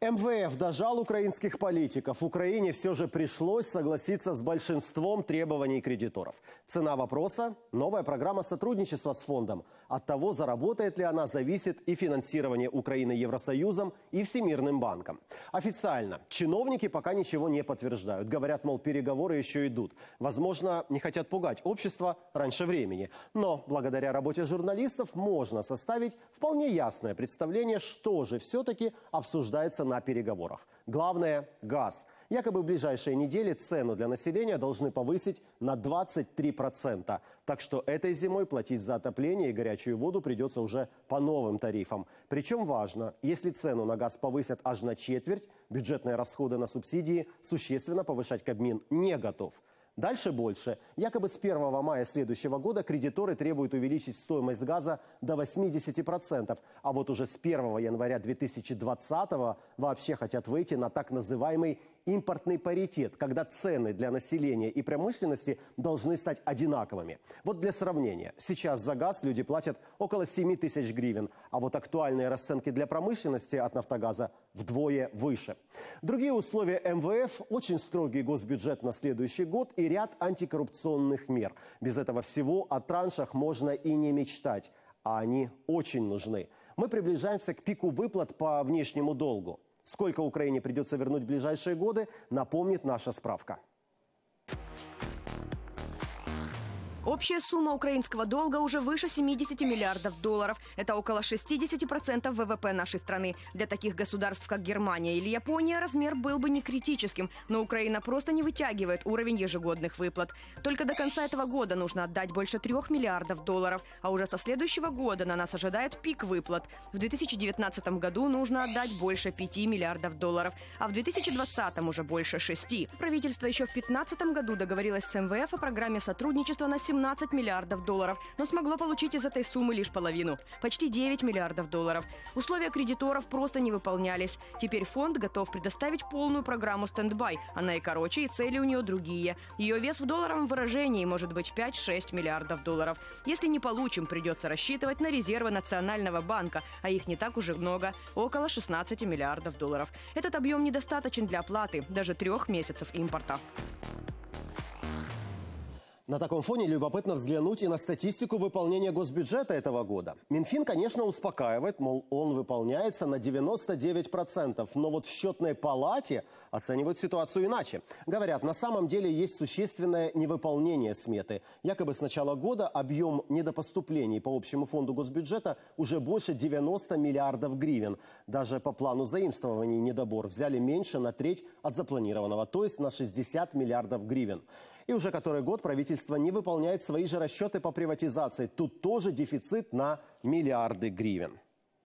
МВФ дожал украинских политиков. Украине все же пришлось согласиться с большинством требований кредиторов. Цена вопроса – новая программа сотрудничества с фондом. От того, заработает ли она, зависит и финансирование Украины Евросоюзом, и Всемирным банком. Официально чиновники пока ничего не подтверждают. Говорят, мол, переговоры еще идут. Возможно, не хотят пугать общество раньше времени. Но благодаря работе журналистов можно составить вполне ясное представление, что же все-таки обсуждается на переговорах. Главное – газ. Якобы в ближайшие недели цену для населения должны повысить на 23%. Так что этой зимой платить за отопление и горячую воду придется уже по новым тарифам. Причем важно, если цену на газ повысят аж на четверть, бюджетные расходы на субсидии существенно повышать Кабмин не готов. Дальше больше. Якобы с 1 мая следующего года кредиторы требуют увеличить стоимость газа до 80%, а вот уже с 1 января 2020 вообще хотят выйти на так называемый импортный паритет, когда цены для населения и промышленности должны стать одинаковыми. Вот для сравнения. Сейчас за газ люди платят около 7 тысяч гривен, а вот актуальные расценки для промышленности от «Нафтогаза» вдвое выше. Другие условия МВФ – очень строгий госбюджет на следующий год и ряд антикоррупционных мер. Без этого всего о траншах можно и не мечтать, а они очень нужны. Мы приближаемся к пику выплат по внешнему долгу. Сколько Украине придется вернуть в ближайшие годы, напомнит наша справка. Общая сумма украинского долга уже выше 70 миллиардов долларов. Это около 60% ВВП нашей страны. Для таких государств, как Германия или Япония, размер был бы не критическим, но Украина просто не вытягивает уровень ежегодных выплат. Только до конца этого года нужно отдать больше 3 миллиардов долларов, а уже со следующего года на нас ожидает пик выплат. В 2019 году нужно отдать больше 5 миллиардов долларов, а в 2020 уже больше 6. Правительство еще в 2015 году договорилось с МВФ о программе сотрудничества на 17 18 миллиардов долларов, но смогло получить из этой суммы лишь половину – почти 9 миллиардов долларов. Условия кредиторов просто не выполнялись. Теперь фонд готов предоставить полную программу «Стендбай». Она и короче, и цели у нее другие. Ее вес в долларовом выражении может быть 5-6 миллиардов долларов. Если не получим, придется рассчитывать на резервы Национального банка, а их не так уже много – около 16 миллиардов долларов. Этот объем недостаточен для оплаты даже трех месяцев импорта. На таком фоне любопытно взглянуть и на статистику выполнения госбюджета этого года. Минфин, конечно, успокаивает, мол, он выполняется на 99%, но вот в счетной палате оценивают ситуацию иначе. Говорят, на самом деле есть существенное невыполнение сметы. Якобы с начала года объем недопоступлений по общему фонду госбюджета уже больше 90 миллиардов гривен. Даже по плану заимствований недобор взяли меньше на треть от запланированного, то есть на 60 миллиардов гривен. И уже который год правительство не выполняет свои же расчеты по приватизации. Тут тоже дефицит на миллиарды гривен.